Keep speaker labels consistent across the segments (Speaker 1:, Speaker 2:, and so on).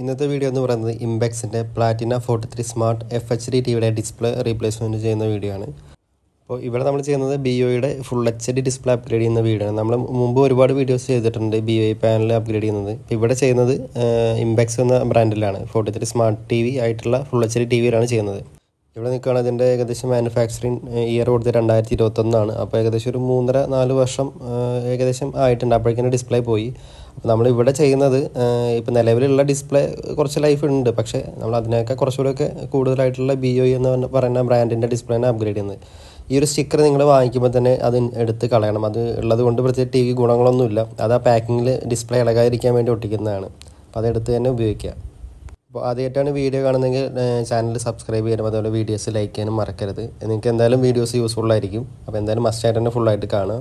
Speaker 1: ഇന്നത്തെ വീഡിയോ എന്ന് പറയുന്നത് ഇമ്പാക്സിൻ്റെ Platina forty three smart F H D ടിവിയുടെ ഡിസ്പ്ലേ റീപ്ലേസ്മെൻറ്റ് ചെയ്യുന്ന വീഡിയോ ആണ് അപ്പോൾ ഇവിടെ നമ്മൾ ചെയ്യുന്നത് ബി ഒയുടെ full H D display upgrade ചെയ്യുന്ന വീഡിയോ ആണ് നമ്മൾ മുമ്പ് ഒരുപാട് വീഡിയോസ് ചെയ്തിട്ടുണ്ട് ബി ഒ പാനൽ അപ്ഗ്രേഡ് ചെയ്യുന്നത് ഇവിടെ ചെയ്യുന്നത് ഇമ്പാക്സ് എന്ന ബ്രാൻഡിലാണ് forty three smart T V ആയിട്ടുള്ള ഫുൾ എച്ച് ഡി ടി വിയിലാണ് ചെയ്യുന്നത് ഇവിടെ നിൽക്കുകയാണ് അതിൻ്റെ ഏകദേശം മാനുഫാക്ചറിങ് ഇയർ കൊടുത്ത് രണ്ടായിരത്തി ഇരുപത്തൊന്നാണ് അപ്പോൾ ഏകദേശം ഒരു മൂന്നര നാല് വർഷം ഏകദേശം ആയിട്ടുണ്ട് അപ്പോഴേക്കും ഡിസ്പ്ലേ പോയി നമ്മളിവിടെ ചെയ്യുന്നത് ഇപ്പോൾ നിലവിലുള്ള ഡിസ്പ്ലേ കുറച്ച് ലൈഫ് ഉണ്ട് പക്ഷേ നമ്മൾ അതിനൊക്കെ കുറച്ചുകൂടെയൊക്കെ കൂടുതലായിട്ടുള്ള ബി ഒ e എന്ന് പറയുന്ന ബ്രാൻഡിൻ്റെ ഡിസ്പ്ലേനെ അപ്ഗ്രേഡ് ചെയ്യുന്നത് ഈ ഒരു സ്റ്റിക്കർ നിങ്ങൾ വാങ്ങിക്കുമ്പോൾ തന്നെ അത് എടുത്ത് കളയണം അത് ഉള്ളത് കൊണ്ട് പ്രത്യേകിച്ച് ടി വി ഗുണങ്ങളൊന്നുമില്ല അത് ആ പാക്കിങ്ങിൽ ഡിസ്പ്ലേ ഇളകാതിരിക്കാൻ വേണ്ടി ഒട്ടിക്കുന്നതാണ് അപ്പോൾ അതെടുത്ത് തന്നെ ഉപയോഗിക്കുക അപ്പോൾ ആദ്യമായിട്ടാണ് വീഡിയോ കാണുന്നതെങ്കിൽ ചാനൽ സബ്സ്ക്രൈബ് ചെയ്യാനും അതുപോലെ വീഡിയോസ് ലൈക്ക് ചെയ്യാനും മറക്കരുത് നിങ്ങൾക്ക് എന്തായാലും വീഡിയോസ് യൂസ്ഫുൾ ആയിരിക്കും അപ്പോൾ എന്തായാലും മസ്റ്റായിട്ട് തന്നെ ഫുള്ളായിട്ട് കാണുക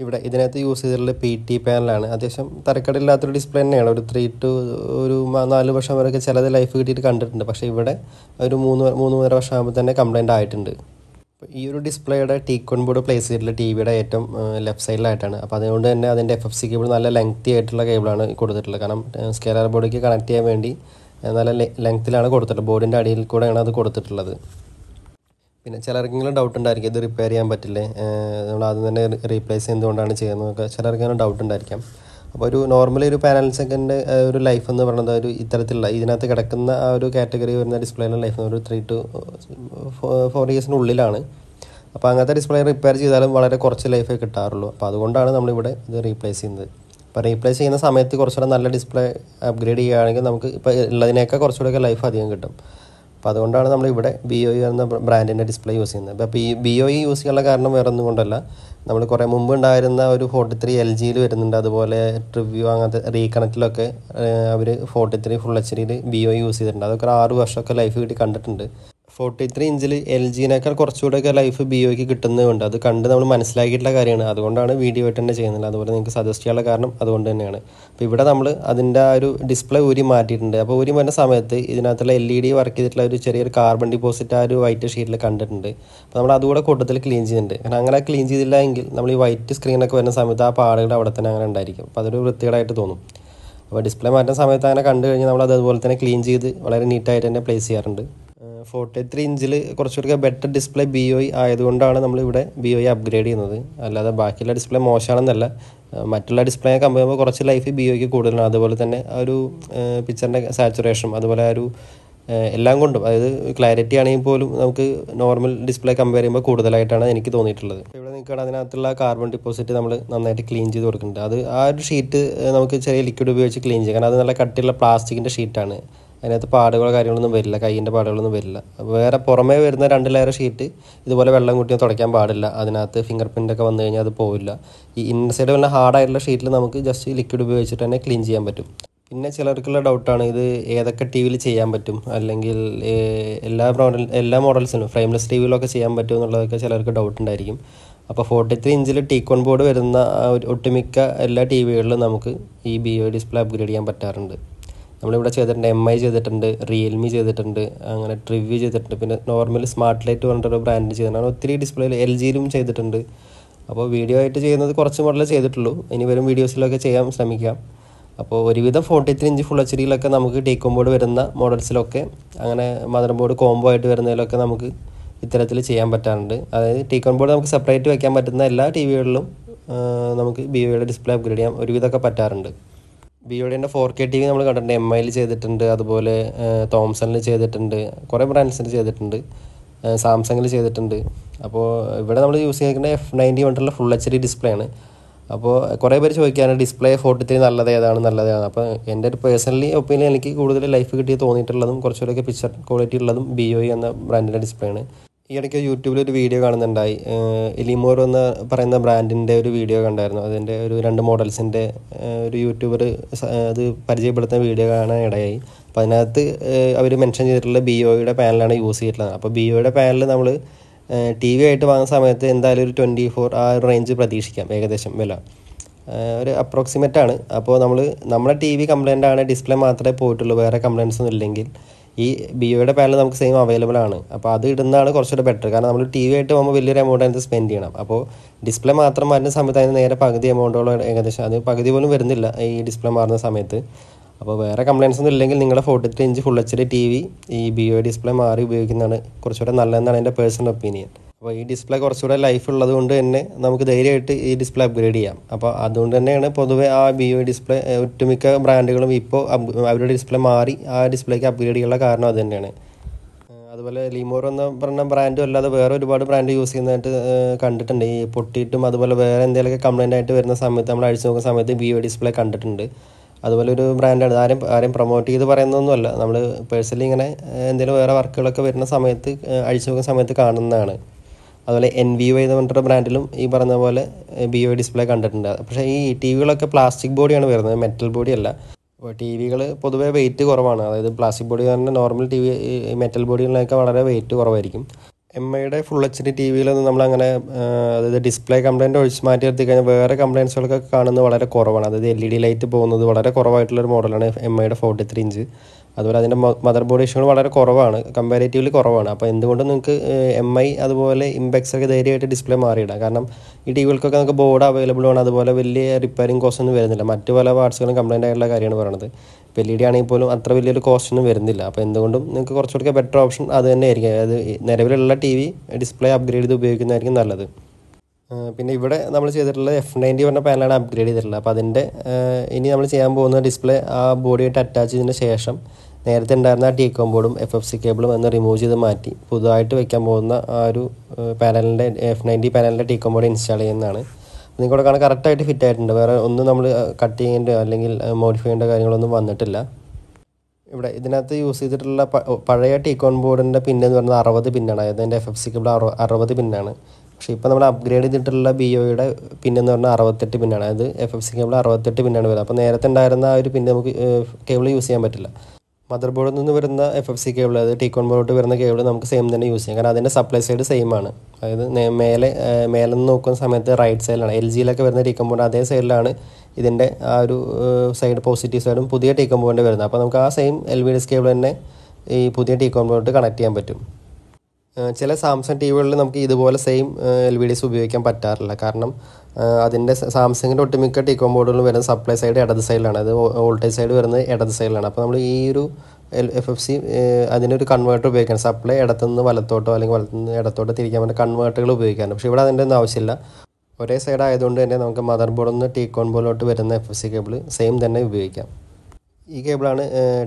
Speaker 1: ഇവിടെ ഇതിനകത്ത് യൂസ് ചെയ്തിട്ടുള്ള പി ടി പാനലാണ് അത്യാവശ്യം തരക്കടില്ലാത്തൊരു ഡിസ്പ്ലേ തന്നെയാണ് ഒരു ത്രീ ടു ഒരു നാല് വർഷം വരെയൊക്കെ ചിലത് ലൈഫ് കിട്ടിയിട്ട് കണ്ടിട്ടുണ്ട് പക്ഷേ ഇവിടെ ഒരു മൂന്ന് മൂന്നര വർഷം ആകുമ്പോൾ തന്നെ കംപ്ലൈൻ്റ് ആയിട്ടുണ്ട് ഈ ഒരു ഡിസ്പ്ലേയുടെ ടീക്കോൺ ബോർഡ് പ്ലേസ് ചെയ്തിട്ടുള്ള ടി വിയുടെ ഏറ്റവും ലെഫ്റ്റ് സൈഡിലായിട്ടാണ് അപ്പോൾ അതുകൊണ്ട് തന്നെ അതിൻ്റെ എഫ് എഫ് സി കേബിൾ നല്ല ലെങ്ത്തി ആയിട്ടുള്ള കേബിളാണ് കൊടുത്തിട്ടുള്ളത് കാരണം സ്കെയർ ബോർഡിലേക്ക് കണക്ട് ചെയ്യാൻ വേണ്ടി നല്ല ലെങ്ത്തിലാണ് കൊടുത്തിട്ടുള്ളത് ബോർഡിൻ്റെ അടിയിൽ കൂടെയാണ് അത് കൊടുത്തിട്ടുള്ളത് പിന്നെ ചിലർക്കെങ്കിലും ഡൗട്ട് ഉണ്ടായിരിക്കും ഇത് റിപ്പയർ ചെയ്യാൻ പറ്റില്ലേ നമ്മൾ ആദ്യം തന്നെ റീപ്ലേസ് ചെയ്തുകൊണ്ടാണ് ചെയ്യുന്നതൊക്കെ ചിലർക്കെങ്കിലും ഡൗട്ട് ഉണ്ടായിരിക്കാം അപ്പോൾ ഒരു നോർമലി ഒരു പാനൽ സെക്കൻഡ് ഒരു ലൈഫ് എന്ന് പറയുന്നത് ഒരു ഇത്തരത്തിലുള്ള ഇതിനകത്ത് കിടക്കുന്ന ആ ഒരു കാറ്റഗറി വരുന്ന ഡിസ്പ്ലേയിലെ ലൈഫ് ഒരു ത്രീ ടു ഫോർ ഇയേഴ്സിൻ്റെ ഉള്ളിലാണ് അപ്പോൾ അങ്ങനത്തെ ഡിസ്പ്ലേ റിപ്പയർ ചെയ്താലും വളരെ കുറച്ച് ലൈഫേ കിട്ടാറുള്ളൂ അപ്പോൾ അതുകൊണ്ടാണ് നമ്മളിവിടെ ഇത് റീപ്ലേസ് ചെയ്യുന്നത് അപ്പോൾ റീപ്ലേസ് ചെയ്യുന്ന സമയത്ത് കുറച്ചുകൂടെ നല്ല ഡിസ്പ്ലേ അപ്ഗ്രേഡ് ചെയ്യുകയാണെങ്കിൽ നമുക്ക് ഇപ്പോൾ ഉള്ളതിനേക്കാൾ കുറച്ചുകൂടെയൊക്കെ ലൈഫ് അധികം കിട്ടും അപ്പോൾ അതുകൊണ്ടാണ് നമ്മൾ ഇവിടെ ബി ഒ e എന്ന ബ്രാൻഡിൻ്റെ ഡിസ്പ്ലേ യൂസ് ചെയ്യുന്നത് അപ്പോൾ ഈ ബി ഒ യൂസ് ചെയ്യാനുള്ള കാരണം വേറെ ഒന്നും കൊണ്ടല്ല നമ്മൾ കുറേ മുമ്പ് ഉണ്ടായിരുന്ന ഒരു ഫോർട്ടി ത്രീ എൽ ജിയിൽ വരുന്നുണ്ട് അതുപോലെ ട്രിവ്യൂ അങ്ങനത്തെ റീകണക്റ്റിലൊക്കെ അവർ ഫോർട്ടി ത്രീ ഫുൾ എച്ച് ഡിയിൽ ബി ഒ യൂസ് ചെയ്തിട്ടുണ്ട് അതൊക്കെ ഒരു ആറ് വർഷമൊക്കെ ലൈഫ് കിട്ടി കണ്ടിട്ടുണ്ട് ഫോർട്ടി ത്രീ ഇഞ്ചിൽ എൽ ജിനേക്കാൾ ഒക്കെ ലൈഫ് ബി ഒക്ക് കിട്ടുന്നതുകൊണ്ട് അത് കണ്ട് നമ്മൾ മനസ്സിലാക്കിയിട്ടുള്ള കാര്യമാണ് അതുകൊണ്ടാണ് വീഡിയോ ആയിട്ട് തന്നെ ചെയ്യുന്നത് അതുപോലെ നിങ്ങൾക്ക് സജസ്റ്റ് ചെയ്യാനുള്ള കാരണം അതുകൊണ്ട് തന്നെയാണ് അപ്പോൾ ഇവിടെ നമ്മൾ അതിൻ്റെ ആ ഒരു ഡിസ്പ്ലേ ഊരി മാറ്റിയിട്ടുണ്ട് അപ്പോൾ ഊരി മാറ്റുന്ന സമയത്ത് ഇതിനകത്തുള്ള എൽ ഇ ഡി വർക്ക് ചെയ്തിട്ടുള്ള ഒരു ചെറിയൊരു കാർബൺ ഡിപ്പോസിറ്റ് ആ ഒരു വൈറ്റ് ഷീറ്റിൽ കണ്ടിട്ടുണ്ട് അപ്പോൾ നമ്മൾ അതുകൂടെ കൂട്ടത്തിൽ ക്ലീൻ ചെയ്യുന്നുണ്ട് കാരണം അങ്ങനെ ക്ലീൻ ചെയ്തില്ല എങ്കിൽ നമ്മൾ ഈ വൈറ്റ് സ്ക്രീനൊക്കെ വരുന്ന സമയത്ത് ആ പാടുകൾ അവിടെ തന്നെ അങ്ങനെ ഉണ്ടായിരിക്കും അപ്പോൾ അതൊരു വൃത്തികേടായിട്ട് തോന്നും അപ്പോൾ ഡിസ്പ്ലേ മാറ്റുന്ന സമയത്ത് അങ്ങനെ കണ്ടു കഴിഞ്ഞാൽ നമ്മൾ അതുപോലെ തന്നെ ക്ലീൻ ചെയ്ത് വളരെ നീറ്റായിട്ട് തന്നെ പ്ലേസ് ചെയ്യാറുണ്ട് ഫോർട്ടി ത്രീ ഇഞ്ചിൽ കുറച്ചുകൂടി ബെറ്റർ ഡിസ്പ്ലേ ബി ഒ ആയതുകൊണ്ടാണ് നമ്മളിവിടെ ബി ഒ അപ്ഗ്രേഡ് ചെയ്യുന്നത് അല്ലാതെ ബാക്കിയുള്ള ഡിസ്പ്ലേ മോശമാണെന്നല്ല മറ്റുള്ള ഡിസ്പ്ലേ കമ്പയർ ചെയ്യുമ്പോൾ കുറച്ച് ലൈഫ് ബി ഒക്ക് കൂടുതലാണ് അതുപോലെ തന്നെ ആ ഒരു പിക്ചറിൻ്റെ സാച്ചുറേഷൻ അതുപോലെ ആ ഒരു എല്ലാം കൊണ്ടും അതായത് ക്ലാരിറ്റി ആണെങ്കിൽ പോലും നമുക്ക് നോർമൽ ഡിസ്പ്ലേ കമ്പയർ ചെയ്യുമ്പോൾ കൂടുതലായിട്ടാണ് എനിക്ക് തോന്നിയിട്ടുള്ളത് ഇവിടെ നിൽക്കുകയാണ് അതിനകത്തുള്ള കാർബൺ ഡിപ്പോസിറ്റ് നമ്മൾ നന്നായിട്ട് ക്ലീൻ ചെയ്ത് കൊടുക്കുന്നുണ്ട് അത് ആ ഒരു ഷീറ്റ് നമുക്ക് ചെറിയ ലിക്വിഡ് ഉപയോഗിച്ച് ക്ലീൻ ചെയ്യാം കാരണം അത് നല്ല കട്ടിയുള്ള പ്ലാസ്റ്റിക്കിൻ്റെ ഷീറ്റാണ് അതിനകത്ത് പാടുകളോ കാര്യങ്ങളൊന്നും വരില്ല കൈയിൻ്റെ പാടുകളൊന്നും വരില്ല വേറെ പുറമേ വരുന്ന രണ്ട് ലെയർ ഷീറ്റ് ഇതുപോലെ വെള്ളം കുട്ടിയെ തുടയ്ക്കാൻ പാടില്ല അതിനകത്ത് ഫിംഗർ ഒക്കെ വന്നു കഴിഞ്ഞാൽ അത് പോവില്ല ഈ ഇൻസൈഡ് വന്ന ഹാർഡായിട്ടുള്ള ഷീറ്റിൽ നമുക്ക് ജസ്റ്റ് ലിക്വിഡ് ഉപയോഗിച്ചിട്ട് തന്നെ ക്ലീൻ ചെയ്യാൻ പറ്റും പിന്നെ ചിലർക്കുള്ള ഡൗട്ടാണ് ഇത് ഏതൊക്കെ ടി വിയിൽ ചെയ്യാൻ പറ്റും അല്ലെങ്കിൽ എല്ലാ മോഡൽ എല്ലാ മോഡൽസിനും ഫ്രെയിംലെസ് ടി വിയിലൊക്കെ ചെയ്യാൻ പറ്റും എന്നുള്ളതൊക്കെ ചിലർക്ക് ഡൗട്ട് ഉണ്ടായിരിക്കും അപ്പോൾ ഫോർട്ടി ത്രീ ഇഞ്ചിൽ ടീക്കോൺ ബോർഡ് വരുന്ന ഒട്ടുമിക്ക എല്ലാ ടി വികളിലും നമുക്ക് ഈ ബി ഒ ഡിസ്പ്ലേ അപ്ഗ്രേഡ് ചെയ്യാൻ പറ്റാറുണ്ട് നമ്മളിവിടെ ചെയ്തിട്ടുണ്ട് എം ഐ ചെയ്തിട്ടുണ്ട് റിയൽമി ചെയ്തിട്ടുണ്ട് അങ്ങനെ ട്രിവ്യൂ ചെയ്തിട്ടുണ്ട് പിന്നെ നോർമൽ സ്മാർട്ട് ലൈറ്റ് ഒരു ബ്രാൻഡ് ചെയ്തിട്ടുണ്ട് ഒത്തിരി ഡിസ്പ്ലേയിൽ എൽ ജിയിലും ചെയ്തിട്ടുണ്ട് അപ്പോൾ വീഡിയോ ആയിട്ട് ചെയ്യുന്നത് കുറച്ച് മോഡലേ ചെയ്തിട്ടുള്ളൂ ഇനി വരും വീഡിയോസിലൊക്കെ ചെയ്യാൻ ശ്രമിക്കാം അപ്പോൾ ഒരുവിധം forty three inch full H ഡിയിലൊക്കെ നമുക്ക് ടേക്കും ബോർഡ് വരുന്ന മോഡൽസിലൊക്കെ അങ്ങനെ മദർ ബോർഡ് കോംബോ ആയിട്ട് വരുന്നതിലൊക്കെ നമുക്ക് ഇത്തരത്തിൽ ചെയ്യാൻ പറ്റാറുണ്ട് അതായത് ടീക്കോൺ ബോർഡ് നമുക്ക് സെപ്പറേറ്റ് വയ്ക്കാൻ പറ്റുന്ന എല്ലാ ടി വികളിലും നമുക്ക് ബി വിയുടെ ഡിസ്പ്ലേ അപ്ഗ്രേഡ് ചെയ്യാം ഒരുവിധമൊക്കെ പറ്റാറുണ്ട് ബിയോഡിൻ്റെ ഫോർ കെ ടി വി നമ്മൾ കണ്ടിട്ടുണ്ട് എം ഐയിൽ ചെയ്തിട്ടുണ്ട് അതുപോലെ തോംസണിൽ ചെയ്തിട്ടുണ്ട് കുറേ ബ്രാൻഡ്സിൽ ചെയ്തിട്ടുണ്ട് സാംസങ്ങിൽ ചെയ്തിട്ടുണ്ട് അപ്പോൾ ഇവിടെ നമ്മൾ യൂസ് ചെയ്തിരിക്കുന്ന എഫ് നയൻറ്റി വണ്ടിലുള്ള ഫുൾ എച്ച് ഡി ഡിസ്പ്ലേ ആണ് അപ്പോൾ കുറേ പേര് ചോദിക്കാണ് ഡിസ്പ്ലേ ഫോർട്ടി ത്രീ നല്ലത് ഏതാണ് നല്ലത് ഏതാണ് അപ്പോൾ എൻ്റെ ഒരു പേഴ്സണലി ഒപ്പീനിയൻ എനിക്ക് കൂടുതൽ ലൈഫ് കിട്ടിയ തോന്നിയിട്ടുള്ളതും കുറച്ചുകൂടെയൊക്കെ പിക്ചർ ക്വാളിറ്റി ഉള്ളതും ബി ഒ e എന്ന ബ്രാൻഡിൻ്റെ ഡിസ്പ്ലേ ആണ് ഈ ഇടയ്ക്ക് യൂട്യൂബിൽ ഒരു വീഡിയോ കാണുന്നുണ്ടായി എലിമോർ എന്ന് പറയുന്ന ബ്രാൻഡിൻ്റെ ഒരു വീഡിയോ കണ്ടായിരുന്നു അതിൻ്റെ ഒരു രണ്ട് മോഡൽസിൻ്റെ ഒരു യൂട്യൂബർ അത് പരിചയപ്പെടുത്തുന്ന വീഡിയോ കാണാൻ ഇടയായി അപ്പോൾ അതിനകത്ത് അവർ മെൻഷൻ ചെയ്തിട്ടുള്ള ബി ഒയുടെ പാനലാണ് യൂസ് ചെയ്തിട്ടുള്ളത് അപ്പോൾ ബി ഒയുടെ പാനൽ നമ്മൾ ടി വി ആയിട്ട് വാങ്ങുന്ന സമയത്ത് എന്തായാലും ഒരു ട്വൻറ്റി ഫോർ ആ ഒരു റേഞ്ച് പ്രതീക്ഷിക്കാം ഏകദേശം വില ഒരു അപ്രോക്സിമേറ്റ് ആണ് അപ്പോൾ നമ്മൾ നമ്മുടെ ടി വി കംപ്ലയിൻ്റ് ആണ് ഡിസ്പ്ലേ മാത്രമേ പോയിട്ടുള്ളൂ വേറെ കംപ്ലയിൻസ് ഒന്നും ഇല്ലെങ്കിൽ ഈ ബിയോയുടെ പാനൽ നമുക്ക് സെയിം അവൈലബിൾ ആണ് അപ്പോൾ അത് ഇടുന്നതാണ് കുറച്ചുകൂടെ ബെറ്റർ കാരണം നമ്മൾ ടി വി ആയിട്ട് പോകുമ്പോൾ വലിയൊരു എമൗണ്ട് അതിന് സ്പെൻഡ് ചെയ്യണം അപ്പോൾ ഡിസ്പ്ലേ മാത്രം മാറ്റുന്ന സമയത്ത് അതിന് നേരെ പകുതി എമൗണ്ടോളം ഏകദേശം അത് പകുതി പോലും വരുന്നില്ല ഈ ഡിസ്പ്ലേ മാറുന്ന സമയത്ത് അപ്പോൾ വേറെ കംപ്ലയിൻസ് ഒന്നും ഇല്ലെങ്കിൽ നിങ്ങളുടെ forty three inch full H D T V ഈ ബിയോ ഡിസ്പ്ലേ മാറി ഉപയോഗിക്കുന്നതാണ് കുറച്ചുകൂടെ നല്ലതെന്നാണ് എൻ്റെ പേഴ്സണൽ ഒപ്പീനിയൻ അപ്പോൾ ഈ ഡിസ്പ്ലേ കുറച്ചുകൂടെ ലൈഫ് ഉള്ളത് കൊണ്ട് തന്നെ നമുക്ക് ധൈര്യമായിട്ട് ഈ ഡിസ്പ്ലേ അപ്ഗ്രേഡ് ചെയ്യാം അപ്പോൾ അതുകൊണ്ട് തന്നെയാണ് പൊതുവേ ആ ബി ഒ ഡിസ്പ്ലേ ഒട്ടുമിക്ക ബ്രാൻഡുകളും ഇപ്പോൾ അവരുടെ ഡിസ്പ്ലേ മാറി ആ ഡിസ്പ്ലേക്ക് അപ്ഗ്രേഡ് ചെയ്യാനുള്ള കാരണം അത് തന്നെയാണ് അതുപോലെ ലിമോർ എന്ന പറഞ്ഞ ബ്രാൻഡും അല്ലാതെ വേറെ ഒരുപാട് ബ്രാൻഡ് യൂസ് ചെയ്യുന്നതായിട്ട് കണ്ടിട്ടുണ്ട് ഈ പൊട്ടിയിട്ടും അതുപോലെ വേറെ എന്തെങ്കിലുമൊക്കെ കംപ്ലൈൻ്റ് ആയിട്ട് വരുന്ന സമയത്ത് നമ്മൾ അഴിച്ചു നോക്കുന്ന സമയത്ത് ബി ഒ ഡിസ്പ്ലേ കണ്ടിട്ടുണ്ട് അതുപോലെ ഒരു ബ്രാൻഡാണ് ആരും ആരും പ്രൊമോട്ട് ചെയ്ത് പറയുന്നൊന്നുമല്ല നമ്മൾ പേഴ്സണലി ഇങ്ങനെ എന്തെങ്കിലും വേറെ വർക്കുകളൊക്കെ വരുന്ന സമയത്ത് അഴിച്ചു നോക്കുന്ന സമയത്ത് കാണുന്നതാണ് അതുപോലെ എൻ വി ഒ എന്ന് പറഞ്ഞിട്ടൊരു ബ്രാൻഡിലും ഈ പറഞ്ഞ പോലെ ബി ഒ ഡിസ്പ്ലേ കണ്ടിട്ടുണ്ട് പക്ഷേ ഈ ടി വികളൊക്കെ പ്ലാസ്റ്റിക് ബോഡിയാണ് വരുന്നത് മെറ്റൽ ബോഡി അല്ല അപ്പോൾ ടി വികൾ പൊതുവേ വെയിറ്റ് കുറവാണ് അതായത് പ്ലാസ്റ്റിക് ബോഡി പറഞ്ഞാൽ നോർമൽ ടി വി മെറ്റൽ ബോഡികളിലൊക്കെ വളരെ വെയിറ്റ് കുറവായിരിക്കും എം ഐയുടെ ഫുൾ എച്ച് ഡി ടി വിയിലൊന്നും നമ്മളങ്ങനെ അതായത് ഡിസ്പ്ലേ കംപ്ലൈൻറ്റ് ഒഴിച്ച് മാറ്റി എടുത്തു കഴിഞ്ഞാൽ വേറെ കംപ്ലൈൻസുകളൊക്കെ കാണുന്നത് വളരെ കുറവാണ് അതായത് എൽ ഇ ഡി ലൈറ്റ് പോകുന്നത് വളരെ കുറവായിട്ടുള്ളൊരു മോഡലാണ് എം ഐയുടെ ഫോർട്ടി ത്രീ ഇഞ്ച് അതുപോലെ അതിൻ്റെ മദർ ബോർഡ് ഇഷ്യൂകൾ വളരെ കുറവാണ് കമ്പാരേറ്റീവ്ലി കുറവാണ് അപ്പോൾ എന്തുകൊണ്ട് നിങ്ങൾക്ക് എം ഐ അതുപോലെ ഇംപെക്സ് ഒക്കെ ധൈര്യമായിട്ട് ഡിസ്പ്ലേ മാറിയിടാം കാരണം ഈ ടി വികൾക്കൊക്കെ നമുക്ക് ബോർഡ് അവൈലബിൾ ആണ് അതുപോലെ വലിയ റിപ്പയറിംഗ് കോസ്റ്റ് ഒന്നും വരുന്നില്ല മറ്റു പല പാർട്സുകളും കംപ്ലൈൻ്റ് ആയിട്ടുള്ള കാര്യമാണ് പറയുന്നത് ഇപ്പോൾ എൽ ഇ e ഡി ആണെങ്കിൽ പോലും അത്ര വലിയൊരു കോസ്റ്റ് ഒന്നും വരുന്നില്ല അപ്പോൾ എന്തുകൊണ്ടും നിങ്ങൾക്ക് കുറച്ചുകൂടി ബെറ്റർ ഓപ്ഷൻ അത് തന്നെ ആയിരിക്കും അതായത് നിലവിലുള്ള ടി വി ഡിസ്പ്ലേ അപ്ഗ്രേഡ് ചെയ്ത് ഉപയോഗിക്കുന്നതായിരിക്കും നല്ലത് പിന്നെ ഇവിടെ നമ്മൾ ചെയ്തിട്ടുള്ള എഫ് നയൻറ്റി പറഞ്ഞ പാനലാണ് അപ്ഗ്രേഡ് ചെയ്തിട്ടുള്ളത് അപ്പോൾ അതിൻ്റെ ഇനി നമ്മൾ ചെയ്യാൻ പോകുന്ന ഡിസ്പ്ലേ ആ ബോഡിയായിട്ട് അറ്റാച്ച് ചെയ്തതിന് ശേഷം നേരത്തെ ഉണ്ടായിരുന്ന ആ ടീക്കോം ബോർഡും എഫ് എഫ് സി കേബിളും എന്ന് റിമൂവ് ചെയ്ത് മാറ്റി പുതുതായിട്ട് വെക്കാൻ പോകുന്ന ആ ഒരു പാനലിൻ്റെ എഫ് നയൻറ്റി പാനലിൻ്റെ ടീക്കോം ബോർഡ് ഇൻസ്റ്റാൾ ചെയ്യുന്നതാണ് നിങ്ങളുടെ കാണാൻ കറക്റ്റായിട്ട് ഫിറ്റ് ആയിട്ടുണ്ട് വേറെ ഒന്നും നമ്മൾ കട്ട് ചെയ്യേണ്ടോ അല്ലെങ്കിൽ മോഡിഫൈ ചെയ്യേണ്ട കാര്യങ്ങളൊന്നും വന്നിട്ടില്ല ഇവിടെ ഇതിനകത്ത് യൂസ് ചെയ്തിട്ടുള്ള പഴയ ടീക്കോൺ ബോർഡിൻ്റെ പിന്നെന്ന് പറയുന്നത് അറുപത് പിന്നാണ് അതായത് എൻ്റെ എഫ് എഫ് സി കേബിൾ അറുപത് പിന്നാണ് പക്ഷേ ഇപ്പോൾ നമ്മൾ അപ്ഗ്രേഡ് ചെയ്തിട്ടുള്ള ബി ഒയുടെ e പിന്നെന്ന് പറഞ്ഞാൽ അറുപത്തെട്ട് പിന്നാണ് അതായത് എഫ് എഫ് സി കേബിൾ അറുപത്തെട്ട് പിന്നാണ് വരുന്നത് അപ്പോൾ നേരത്തെ ഉണ്ടായിരുന്ന ആ ഒരു പിന്നെ നമുക്ക് കേബിൾ യൂസ് ചെയ്യാൻ പറ്റില്ല മദർ ബോർഡിൽ നിന്ന് വരുന്ന എഫ് എഫ് സി കേബിൾ അതായത് ടീക്കോൺ ബോർഡിലോട്ട് വരുന്ന കേബിൾ നമുക്ക് സെയിം തന്നെ യൂസ് ചെയ്യാം കാരണം അതിൻ്റെ സപ്ലൈ സൈഡ് സെയിം ആണ് അതായത് മേലെ മേലെ നിന്ന് നോക്കുന്ന സമയത്ത് റൈറ്റ് സൈഡിലാണ് എൽ ജിയിലൊക്കെ വരുന്ന ടീക്കോൺ ബോർഡ് അതേ സൈഡിലാണ് ഇതിൻ്റെ ആ ഒരു സൈഡ് പോസിറ്റീവ് സൈഡും പുതിയ ടീക്കോൺ ബോർഡിൻ്റെ വരുന്നത് അപ്പോൾ നമുക്ക് ആ same L V D cable തന്നെ ഈ പുതിയ ടീക്കോൺ ബോർഡ് കണക്ട് ചെയ്യാൻ പറ്റും ചില സാംസങ് ടി വികളിൽ നമുക്ക് ഇതുപോലെ സെയിം എൽ വി ഡിസ് ഉപയോഗിക്കാൻ പറ്റാറില്ല കാരണം അതിൻ്റെ സാംസങ്ങിൻ്റെ ഒട്ടുമിക്ക ടീകോം ബോർഡുകളും വരുന്ന സപ്ലൈ സൈഡ് ഇടത് സൈഡിലാണ് അത് വോൾട്ടേജ് സൈഡ് വരുന്നത് ഇടത് സൈഡിലാണ് അപ്പോൾ നമ്മൾ ഈ ഒരു എൽ എഫ് എഫ് സി അതിനൊരു കൺവേർട്ടർ ഉപയോഗിക്കണം സപ്ലൈ ഇടത്തുനിന്ന് വലത്തോട്ടോ അല്ലെങ്കിൽ വലത്തുനിന്ന് ഇടത്തോട്ടോ തിരിക്കാൻ പറ്റുന്ന കൺവേർട്ടുകൾ ഉപയോഗിക്കാറുണ്ട് പക്ഷേ ഇവിടെ അതിൻ്റെ ഒന്നും ആവശ്യമില്ല ഒരേ സൈഡ് ആയതുകൊണ്ട് തന്നെ നമുക്ക് മദർ ബോർഡിൽ നിന്ന് ടീക്കോൺ ബോർഡിലോട്ട് വരുന്ന F F C cable same തന്നെ ഉപയോഗിക്കാം ഈ കേബിളാണ്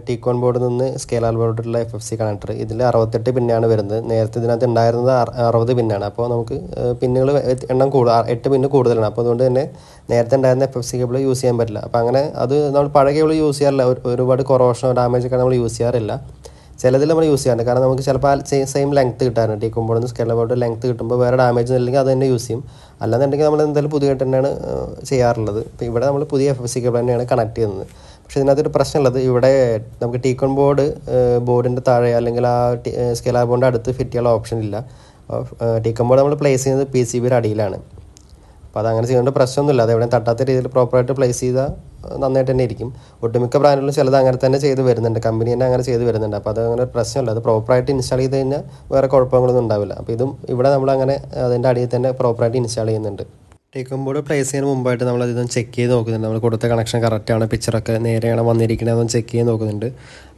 Speaker 1: ടീക്കോൺ ബോർഡിൽ നിന്ന് സ്കെയിലാൽ ബോർഡിലുള്ള എഫ് എഫ് സി കണക്ടർ ഇതിൽ അറുപത്തെട്ട് പിന്നാണ് വരുന്നത് നേരത്തെ ഇതിനകത്ത് ഉണ്ടായിരുന്നത് അറുപത് പിന്നാണ് അപ്പോൾ നമുക്ക് പിന്നുകൾ എണ്ണം കൂടുതൽ എട്ട് പിന്ന് കൂടുതലാണ് അപ്പോൾ അതുകൊണ്ട് തന്നെ നേരത്തെ ഉണ്ടായിരുന്ന F F C cable use ചെയ്യാൻ പറ്റില്ല അപ്പോൾ അങ്ങനെ അത് നമ്മൾ പഴയ കേബിൾ യൂസ് ചെയ്യാറില്ല ഒരുപാട് കൊറോഷനോ ഡാമേജ് ഒക്കെ നമ്മൾ യൂസ് ചെയ്യാറില്ല ചിലതിൽ നമ്മൾ യൂസ് ചെയ്യാറുണ്ട് കാരണം നമുക്ക് ചിലപ്പോൾ സെയിം ലെങ്ത് കിട്ടാറുണ്ട് ടീ നിന്ന് സ്കെയിൽ ബോർഡ് ലെങ്ത് കിട്ടുമ്പോൾ വേറെ ഡാമേജ് ഇല്ലെങ്കിൽ അത് തന്നെ യൂസ് ചെയ്യും അല്ലാന്നുണ്ടെങ്കിൽ നമ്മൾ എന്തായാലും പുതിയ തന്നെയാണ് ചെയ്യാറുള്ളത് ഇപ്പോൾ ഇവിടെ നമ്മൾ പുതിയ എഫ് എഫ് സി കേബിൾ തന്നെയാണ് കണക്ട് ചെയ്യുന്നത് പക്ഷേ ഇതിനകത്തൊരു പ്രശ്നമുള്ളത് ഇവിടെ നമുക്ക് ടീക്കോൺ ബോർഡ് ബോർഡിൻ്റെ താഴെ അല്ലെങ്കിൽ ആ സ്കെലാർ ബോർഡിൻ്റെ അടുത്ത് ഫിറ്റ് ചെയ്യാനുള്ള ഓപ്ഷൻ ഇല്ല ടീക്കോൺ ബോർഡ് നമ്മൾ പ്ലേസ് ചെയ്യുന്നത് പി സി ബിയുടെ അടിയിലാണ് അപ്പോൾ അതങ്ങനെ ചെയ്യേണ്ട പ്രശ്നമൊന്നുമില്ല അത് എവിടെയും തട്ടാത്ത രീതിയിൽ പ്രോപ്പറായിട്ട് പ്ലേസ് ചെയ്താൽ നന്നായിട്ട് തന്നെ ഇരിക്കും ഒട്ടുമിക്ക ബ്രാൻഡുകളും ചിലത് അങ്ങനെ തന്നെ ചെയ്ത് വരുന്നുണ്ട് കമ്പനി തന്നെ അങ്ങനെ ചെയ്ത് വരുന്നുണ്ട് അപ്പോൾ അത് അങ്ങനെ പ്രശ്നമില്ല അത് പ്രോപ്പറായിട്ട് ഇൻസ്റ്റാൾ ചെയ്ത് കഴിഞ്ഞാൽ വേറെ കുഴപ്പങ്ങളൊന്നും ഉണ്ടാവില്ല അപ്പോൾ ഇതും ഇവിടെ നമ്മൾ അങ്ങനെ അതിൻ്റെ അടിയിൽ തന്നെ പ്രോപ്പറായിട്ട് ഇൻസ്റ്റാൾ ചെയ്യുന്നുണ്ട് ടേക്കും ബോർഡ് പ്ലേസ് ചെയ്യുന്ന മുമ്പായിട്ട് നമ്മൾ അതിന് ചെക്ക് ചെയ്ത് നോക്കുന്നുണ്ട് നമ്മൾ കൊടുത്ത കണക്ഷൻ കറക്റ്റാണ് പിക്ചറൊക്കെ നേരെയാണ് വന്നിരിക്കണതെന്ന് ചെക്ക് ചെയ്ത് നോക്കുന്നുണ്ട്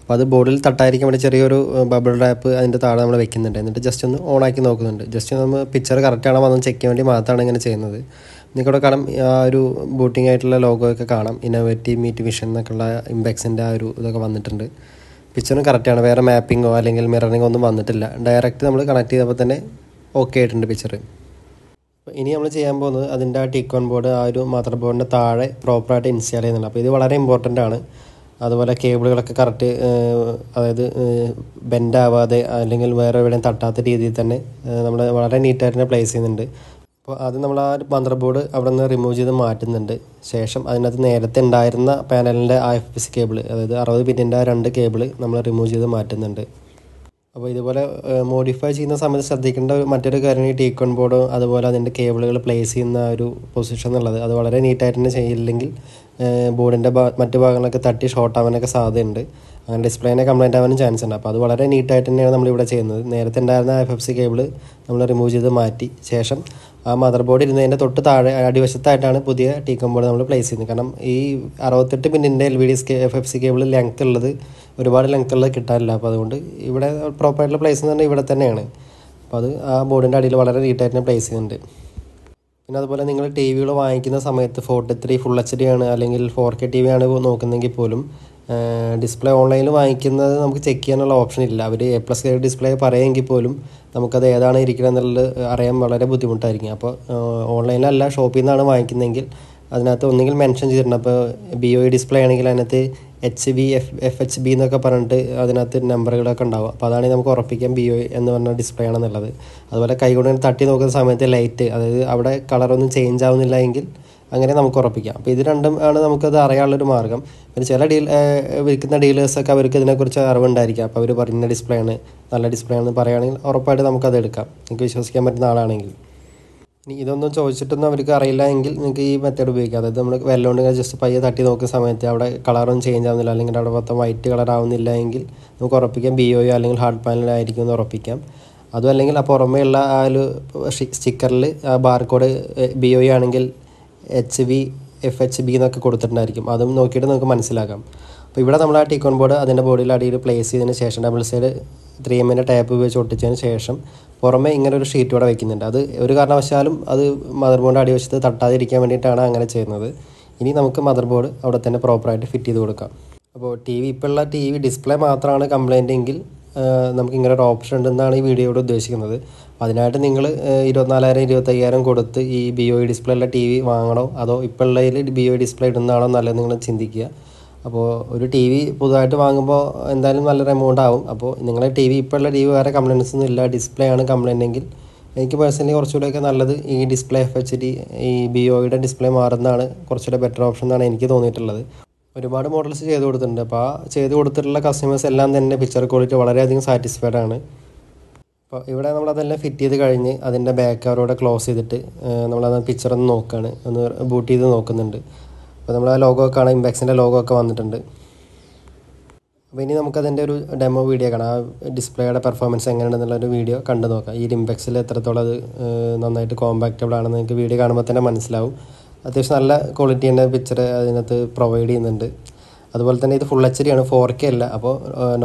Speaker 1: അപ്പോൾ അത് ബോർഡിൽ തട്ടായിരിക്കാൻ വേണ്ടി ചെറിയൊരു ബബിൾ ഡ്രാപ്പ് അതിൻ്റെ താഴെ നമ്മൾ വെക്കുന്നുണ്ട് എന്നിട്ട് ജസ്റ്റ് ഒന്ന് ഓൺ ആക്കി നോക്കുന്നുണ്ട് ജസ്റ്റ് നമ്മൾ പിക്ചർ കറക്റ്റാണ് വന്നു ചെക്ക് ചെയ്യാൻ വേണ്ടി മാത്രമാണ് ഇങ്ങനെ ചെയ്യുന്നത് നിങ്ങൾക്കിവിടെ കാണാം ആ ഒരു ബൂട്ടിംഗ് ആയിട്ടുള്ള ലോഗോ ഒക്കെ കാണാം ഇന്നോവേറ്റീവ് മീറ്റ് വിഷൻ എന്നൊക്കെയുള്ള ഇമ്പാക്സിൻ്റെ ആ ഒരു ഇതൊക്കെ വന്നിട്ടുണ്ട് പിക്ചറും കറക്റ്റാണ് വേറെ മാപ്പിങ്ങോ അല്ലെങ്കിൽ മിററിങ്ങോ ഒന്നും വന്നിട്ടില്ല ഡയറക്റ്റ് നമ്മൾ കണക്ട് ചെയ്തപ്പോൾ തന്നെ ഓക്കെ ആയിട്ടുണ്ട് പിക്ചർ ഇനി നമ്മൾ ചെയ്യാൻ പോകുന്നത് അതിൻ്റെ ആ ടിക്കോൺ ബോർഡ് ആ ഒരു മദർ ബോർഡിൻ്റെ താഴെ പ്രോപ്പറായിട്ട് ഇൻസ്റ്റാൾ ചെയ്യുന്നുണ്ട് അപ്പോൾ ഇത് വളരെ ഇമ്പോർട്ടൻ്റ് ആണ് അതുപോലെ കേബിളുകളൊക്കെ കറക്റ്റ് അതായത് ബെൻഡ് ആവാതെ അല്ലെങ്കിൽ വേറെ എവിടെയും തട്ടാത്ത രീതിയിൽ തന്നെ നമ്മൾ വളരെ നീറ്റായിട്ട് തന്നെ പ്ലേസ് ചെയ്യുന്നുണ്ട് അപ്പോൾ അത് നമ്മൾ ആ മന്ത്ര ബോർഡ് അവിടെ നിന്ന് റിമൂവ് ചെയ്ത് മാറ്റുന്നുണ്ട് ശേഷം അതിനകത്ത് നേരത്തെ ഉണ്ടായിരുന്ന പാനലിൻ്റെ ആ എഫ് പി സി കേബിൾ അതായത് അറുപത് പിന്നിൻ്റെ ആ രണ്ട് കേബിൾ നമ്മൾ റിമൂവ് ചെയ്ത് മാറ്റുന്നുണ്ട് അപ്പോൾ ഇതുപോലെ മോഡിഫൈ ചെയ്യുന്ന സമയത്ത് ശ്രദ്ധിക്കേണ്ട മറ്റൊരു കാര്യം ഈ ടീക്കൺ ബോർഡ് അതുപോലെ അതിൻ്റെ കേബിളുകൾ പ്ലേസ് ചെയ്യുന്ന ഒരു പൊസിഷൻ എന്നുള്ളത് അത് വളരെ നീറ്റായിട്ട് തന്നെ ചെയ്യില്ലെങ്കിൽ ബോർഡിൻ്റെ മറ്റു ഭാഗങ്ങളൊക്കെ തട്ടി ഷോർട്ട് ആവാനൊക്കെ സാധ്യതയുണ്ട് അങ്ങനെ ഡിസ്പ്ലേനെ കംപ്ലൈൻറ്റ് ആവാനും ചാൻസ് ഉണ്ട് അപ്പോൾ അത് വളരെ നീറ്റായിട്ട് തന്നെയാണ് നമ്മളിവിടെ ചെയ്യുന്നത് നേരത്തെ ഉണ്ടായിരുന്ന എഫ് എഫ് സി കേബിൾ നമ്മൾ റിമൂവ് ചെയ്ത് മാറ്റി ശേഷം ആ മദർ ബോർഡ് ഇരുന്നതിൻ്റെ തൊട്ട് താഴെ അടിവശത്തായിട്ടാണ് പുതിയ ടീക്കം ബോർഡ് നമ്മൾ പ്ലേസ് ചെയ്യുന്നത് കാരണം ഈ അറുപത്തെട്ട് പിന്നിൻ്റെ L V D F F C cable length ഉള്ളത് ഒരുപാട് ലെങ്ത്തുള്ളത് കിട്ടാനില്ല അപ്പോൾ അതുകൊണ്ട് ഇവിടെ പ്രോപ്പറായിട്ടുള്ള പ്ലേസ് എന്ന് പറഞ്ഞാൽ ഇവിടെ തന്നെയാണ് അപ്പോൾ അത് ആ ബോർഡിൻ്റെ അടിയിൽ വളരെ നീട്ടായിട്ട് പ്ലേസ് ചെയ്യുന്നുണ്ട് പിന്നെ അതുപോലെ നിങ്ങൾ ടി വികൾ വാങ്ങിക്കുന്ന സമയത്ത് forty three full H D ആണ് അല്ലെങ്കിൽ ഫോർ കെ ടി വി ആണ് നോക്കുന്നതെങ്കിൽ പോലും ഡിസ്പ്ലേ ഓൺലൈനിൽ വാങ്ങിക്കുന്നത് നമുക്ക് ചെക്ക് ചെയ്യാനുള്ള ഓപ്ഷൻ ഇല്ല അവർ എ പ്ലസ് കെ ഡിസ്പ്ലേ പറയുമെങ്കിൽ പോലും നമുക്കത് ഏതാണ് ഇരിക്കണമെന്നുള്ളത് അറിയാൻ വളരെ ബുദ്ധിമുട്ടായിരിക്കും അപ്പോൾ ഓൺലൈനിലല്ല ഷോപ്പിൽ നിന്നാണ് വാങ്ങിക്കുന്നതെങ്കിൽ അതിനകത്ത് ഒന്നുകിൽ മെൻഷൻ ചെയ്തിട്ടുണ്ട് അപ്പോൾ ബി ഒ ഡിസ്പ്ലേ e ആണെങ്കിൽ അതിനകത്ത് H V F F H B എന്നൊക്കെ പറഞ്ഞിട്ട് അതിനകത്ത് നമ്പറുകളൊക്കെ ഉണ്ടാവും അപ്പോൾ അതാണെങ്കിൽ നമുക്ക് ഉറപ്പിക്കാം ബി ഒ എന്ന് പറഞ്ഞ ഡിസ്പ്ലേ ആണെന്നുള്ളത് അതുപോലെ കൈകൊണ്ട് തട്ടി നോക്കുന്ന സമയത്ത് ലൈറ്റ് അതായത് അവിടെ കളറൊന്നും ചേഞ്ച് ആവുന്നില്ല എങ്കിൽ അങ്ങനെ നമുക്ക് ഉറപ്പിക്കാം അപ്പോൾ ഇത് രണ്ടും ആണ് നമുക്കത് അറിയാനുള്ളൊരു മാർഗ്ഗം പിന്നെ ചില ഡീൽ വിൽക്കുന്ന ഡീലേഴ്സൊക്കെ അവർക്ക് ഇതിനെക്കുറിച്ച് അറിവുണ്ടായിരിക്കാം അപ്പോൾ അവർ പറയുന്ന ഡിസ്പ്ലേ ആണ് നല്ല ഡിസ്പ്ലേ ആണെന്ന് പറയുകയാണെങ്കിൽ ഉറപ്പായിട്ട് നമുക്കത് എടുക്കാം നിങ്ങൾക്ക് വിശ്വസിക്കാൻ പറ്റുന്ന ആളാണെങ്കിൽ ഇനി ഇതൊന്നും ചോദിച്ചിട്ടൊന്നും അവർക്ക് അറിയില്ല എങ്കിൽ നിങ്ങൾക്ക് ഈ മെത്തേഡ് ഉപയോഗിക്കാം അതായത് നമ്മൾ വെല്ലോണ്ട് ജസ്റ്റ് പയ്യെ തട്ടി നോക്കുന്ന സമയത്ത് അവിടെ കളറൊന്നും ചേഞ്ച് ആവുന്നില്ല അല്ലെങ്കിൽ അവിടെ മൊത്തം വൈറ്റ് കളർ ആവുന്നില്ല എങ്കിൽ നമുക്ക് ഉറപ്പിക്കാം ബി ഒയോ അല്ലെങ്കിൽ ഹാർഡ് പാനലായിരിക്കും എന്ന് ഉറപ്പിക്കാം അതും അല്ലെങ്കിൽ ആ ഉള്ള ആ ഒരു സ്റ്റിക്കറിൽ ആ ബാർകോഡ് ബി ഒ ആണെങ്കിൽ H V F H B എന്നൊക്കെ കൊടുത്തിട്ടുണ്ടായിരിക്കും അതും നോക്കിയിട്ട് നമുക്ക് മനസ്സിലാക്കാം അപ്പോൾ ഇവിടെ നമ്മൾ ആ ടീക്കോൺ ബോർഡ് അതിൻ്റെ ബോഡിയിൽ അടിയിൽ പ്ലേസ് ചെയ്തതിന് ശേഷം ഡബിൾ സൈഡ് ത്രീ എമ്മിൻ്റെ ടാപ്പ് ഉപയോഗിച്ച് ഒട്ടിച്ചതിന് ശേഷം പുറമെ ഇങ്ങനെ ഒരു ഷീറ്റ് ഇവിടെ വെക്കുന്നുണ്ട് അത് ഒരു കാരണവശാലും അത് മദർ ബോർഡ് അടിവശത്ത് തട്ടാതിരിക്കാൻ വേണ്ടിയിട്ടാണ് അങ്ങനെ ചെയ്യുന്നത് ഇനി നമുക്ക് മദർ ബോർഡ് അവിടെ തന്നെ പ്രോപ്പറായിട്ട് ഫിറ്റ് ചെയ്ത് കൊടുക്കാം അപ്പോൾ ടി വി ഇപ്പോഴുള്ള ടി വി ഡിസ്പ്ലേ മാത്രമാണ് കംപ്ലൈൻ്റ് എങ്കിൽ നമുക്ക് ഇങ്ങനെ ഒരു ഓപ്ഷൻ ഉണ്ടെന്നാണ് ഈ വീഡിയോയോട് ഉദ്ദേശിക്കുന്നത് അതിനായിട്ട് നിങ്ങൾ ഇരുപത്തിനാലായിരം ഇരുപത്തയ്യായിരം കൊടുത്ത് ഈ ബി ഒ ഡിസ്പ്ലേ ഉള്ള ടി വി വാങ്ങണോ അതോ ഇപ്പോഴുള്ളതിൽ ബി ഒ ഡിസ്പ്ലേ e ഇടുന്നതാണോ നല്ലത് നിങ്ങൾ ചിന്തിക്കുക അപ്പോൾ ഒരു ടി വി പുതുതായിട്ട് വാങ്ങുമ്പോൾ എന്തായാലും നല്ലൊരു എമൗണ്ട് ആവും അപ്പോൾ നിങ്ങളുടെ ടി വി ഉള്ള ടി വി വേറെ കംപ്ലൈൻറ്റ്സ് ഒന്നും ഇല്ല ഡിസ്പ്ലേ ആണ് കംപ്ലൈൻ്റ് എങ്കിൽ എനിക്ക് പേഴ്സണലി കുറച്ചുകൂടെയൊക്കെ നല്ലത് ഈ ഡിസ്പ്ലേ എഫ് എച്ച് ഡി ഈ ബിഒയുടെ e ഡിസ്പ്ലേ മാറുന്നതാണ് കുറച്ചുകൂടെ ബെറ്റർ ഓപ്ഷൻ എന്നാണ് എനിക്ക് തോന്നിയിട്ടുള്ളത് ഒരുപാട് മോഡൽസ് ചെയ്ത് കൊടുത്തിട്ടുണ്ട് അപ്പോൾ ആ ചെയ്ത് കൊടുത്തിട്ടുള്ള കസ്റ്റമേഴ്സ് എല്ലാം തന്നെ പിക്ചർ ക്വാളിറ്റി വളരെയധികം സാറ്റിസ്ഫൈഡ് ആണ് അപ്പോൾ ഇവിടെ നമ്മളതെല്ലാം ഫിറ്റ് ചെയ്ത് കഴിഞ്ഞ് അതിൻ്റെ ബാക്ക് കവറോടെ ക്ലോസ് ചെയ്തിട്ട് നമ്മളത് പിക്ചർ ഒന്ന് നോക്കുകയാണ് ഒന്ന് ബൂട്ട് ചെയ്ത് നോക്കുന്നുണ്ട് അപ്പോൾ നമ്മൾ ആ ലോഗോ ഒക്കെ കാണാം ഇമ്പാക്സിൻ്റെ ലോഗോ ഒക്കെ വന്നിട്ടുണ്ട് അപ്പോൾ ഇനി നമുക്കതിൻ്റെ ഒരു ഡെമോ വീഡിയോ കാണാം ആ ഡിസ്പ്ലേയുടെ പെർഫോമൻസ് എങ്ങനെയാണെന്നുള്ളൊരു വീഡിയോ കണ്ടു നോക്കാം ഈ ഇമ്പാക്സിൽ എത്രത്തോളം അത് നന്നായിട്ട് കോമ്പാക്റ്റബിൾ ആണെന്ന് നിങ്ങൾക്ക് വീഡിയോ കാണുമ്പോൾ തന്നെ മനസ്സിലാവും അത്യാവശ്യം നല്ല ക്വാളിറ്റി തന്നെ പിക്ചർ അതിനകത്ത് പ്രൊവൈഡ് ചെയ്യുന്നുണ്ട് അതുപോലെ തന്നെ ഇത് ഫുൾ എച്ച് ഡി ആണ് ഫോർ കെ അല്ല അപ്പോൾ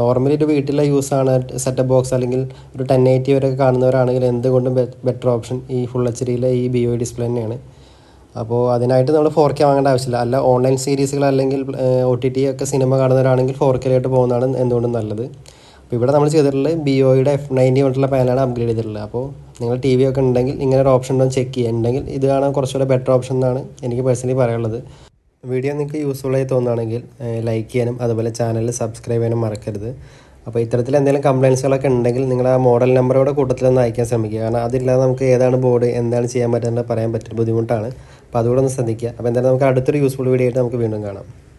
Speaker 1: നോർമലി ഒരു വീട്ടിലെ ആണ് സെറ്റപ്പ് ബോക്സ് അല്ലെങ്കിൽ ഒരു ടെൻ എയ്റ്റി വരെ കാണുന്നവരാണെങ്കിൽ എന്തുകൊണ്ടും ബെറ്റർ ഓപ്ഷൻ ഈ ഫുൾ എച്ച് ഡിയിലെ ഈ ബി ഒ ഡിസ്പ്ലേ തന്നെയാണ് അപ്പോൾ അതിനായിട്ട് നമ്മൾ ഫോർ കെ വാങ്ങേണ്ട ആവശ്യമില്ല അല്ല ഓൺലൈൻ സീരീസുകൾ അല്ലെങ്കിൽ ഒ ടി ടി ഒക്കെ സിനിമ കാണുന്നവരാണെങ്കിൽ ഫോർ കെയിലോട്ട് പോകുന്നതാണ് എന്തുകൊണ്ടും നല്ലത് അപ്പോൾ ഇവിടെ നമ്മൾ ചെയ്തിട്ടുള്ളത് ബി ഒയുടെ എഫ് നയൻറ്റി കൊണ്ടുള്ള പാനലാണ് അപ്ഗ്രേഡ് ചെയ്തിട്ടുള്ളത് അപ്പോൾ നിങ്ങൾ ടി വി ഒക്കെ ഉണ്ടെങ്കിൽ ഇങ്ങനെ ഒരു ഓപ്ഷൻ ഉണ്ടോ ചെക്ക് ചെയ്യുക ഉണ്ടെങ്കിൽ ഇതാണ് കുറച്ചുകൂടെ ബെറ്റർ ഓപ്ഷൻ എന്നാണ് എനിക്ക് പേഴ്സണലി പറയാനുള്ളത് വീഡിയോ നിങ്ങൾക്ക് യൂസ്ഫുള്ളായി തോന്നുകയാണെങ്കിൽ ലൈക്ക് ചെയ്യാനും അതുപോലെ ചാനൽ സബ്സ്ക്രൈബ് ചെയ്യാനും മറക്കരുത് അപ്പോൾ ഇത്തരത്തിൽ എന്തെങ്കിലും കംപ്ലയിൻസുകളൊക്കെ ഉണ്ടെങ്കിൽ നിങ്ങൾ ആ മോഡൽ നമ്പറോടെ കൂട്ടത്തിൽ ഒന്ന് അയക്കാൻ ശ്രമിക്കുക കാരണം അതില്ലാതെ നമുക്ക് ഏതാണ് ബോർഡ് എന്താണ് ചെയ്യാൻ പറ്റുന്നത് പറയാൻ പറ്റും ബുദ്ധിമുട്ടാണ് അപ്പോൾ അതുകൂടെ ഒന്ന് ശ്രദ്ധിക്കുക അപ്പോൾ എന്തായാലും നമുക്ക് അടുത്തൊരു യൂസ്ഫുൾ വീഡിയോ ആയിട്ട് നമുക്ക് വീണ്ടും കാണാം